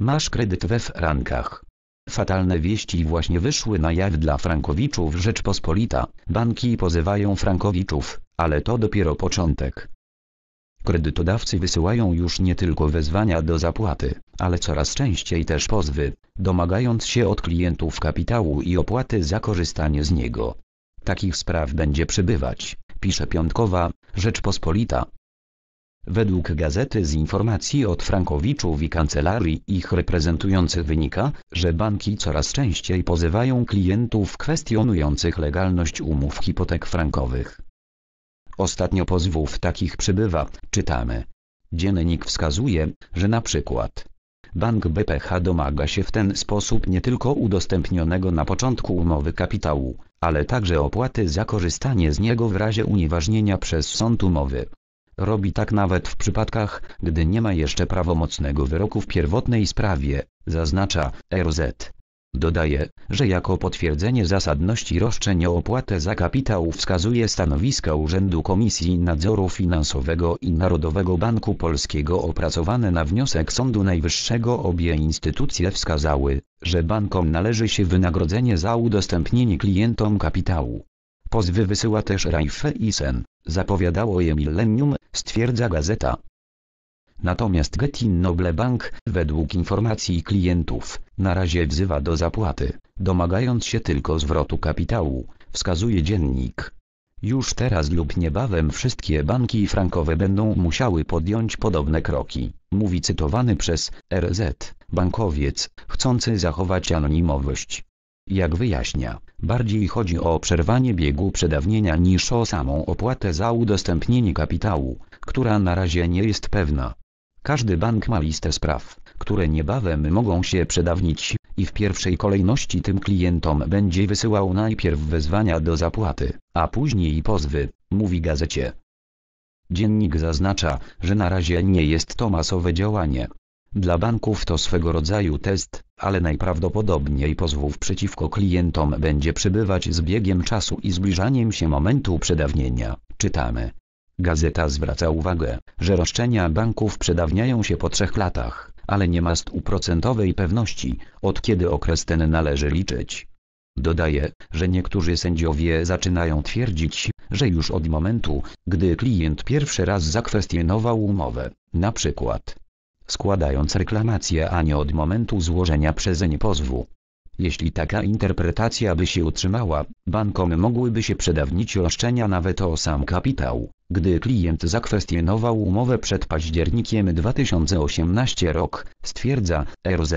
Masz kredyt we frankach. Fatalne wieści właśnie wyszły na jaw dla frankowiczów Rzeczpospolita. Banki pozywają frankowiczów, ale to dopiero początek. Kredytodawcy wysyłają już nie tylko wezwania do zapłaty, ale coraz częściej też pozwy, domagając się od klientów kapitału i opłaty za korzystanie z niego. Takich spraw będzie przybywać, pisze Piątkowa, Rzeczpospolita. Według gazety z informacji od frankowiczów i kancelarii ich reprezentujących wynika, że banki coraz częściej pozywają klientów kwestionujących legalność umów hipotek frankowych. Ostatnio pozwów takich przybywa, czytamy. Dziennik wskazuje, że na przykład Bank BPH domaga się w ten sposób nie tylko udostępnionego na początku umowy kapitału, ale także opłaty za korzystanie z niego w razie unieważnienia przez sąd umowy. Robi tak nawet w przypadkach, gdy nie ma jeszcze prawomocnego wyroku w pierwotnej sprawie, zaznacza RZ. Dodaje, że jako potwierdzenie zasadności o opłatę za kapitał wskazuje stanowiska Urzędu Komisji Nadzoru Finansowego i Narodowego Banku Polskiego opracowane na wniosek Sądu Najwyższego. Obie instytucje wskazały, że bankom należy się wynagrodzenie za udostępnienie klientom kapitału. Pozwy wysyła też Raiffeisen, zapowiadało je Millennium, stwierdza gazeta. Natomiast Getin Noble Bank, według informacji klientów, na razie wzywa do zapłaty, domagając się tylko zwrotu kapitału, wskazuje dziennik. Już teraz lub niebawem wszystkie banki frankowe będą musiały podjąć podobne kroki, mówi cytowany przez RZ bankowiec, chcący zachować anonimowość. Jak wyjaśnia, bardziej chodzi o przerwanie biegu przedawnienia niż o samą opłatę za udostępnienie kapitału, która na razie nie jest pewna. Każdy bank ma listę spraw, które niebawem mogą się przedawnić i w pierwszej kolejności tym klientom będzie wysyłał najpierw wezwania do zapłaty, a później pozwy, mówi gazecie. Dziennik zaznacza, że na razie nie jest to masowe działanie. Dla banków to swego rodzaju test, ale najprawdopodobniej pozwów przeciwko klientom będzie przybywać z biegiem czasu i zbliżaniem się momentu przedawnienia, czytamy. Gazeta zwraca uwagę, że roszczenia banków przedawniają się po trzech latach, ale nie ma stuprocentowej pewności, od kiedy okres ten należy liczyć. Dodaje, że niektórzy sędziowie zaczynają twierdzić, że już od momentu, gdy klient pierwszy raz zakwestionował umowę, na przykład składając reklamację a nie od momentu złożenia przezeń pozwu. Jeśli taka interpretacja by się utrzymała, bankom mogłyby się przedawnić roszczenia nawet o sam kapitał, gdy klient zakwestionował umowę przed październikiem 2018 rok, stwierdza RZ.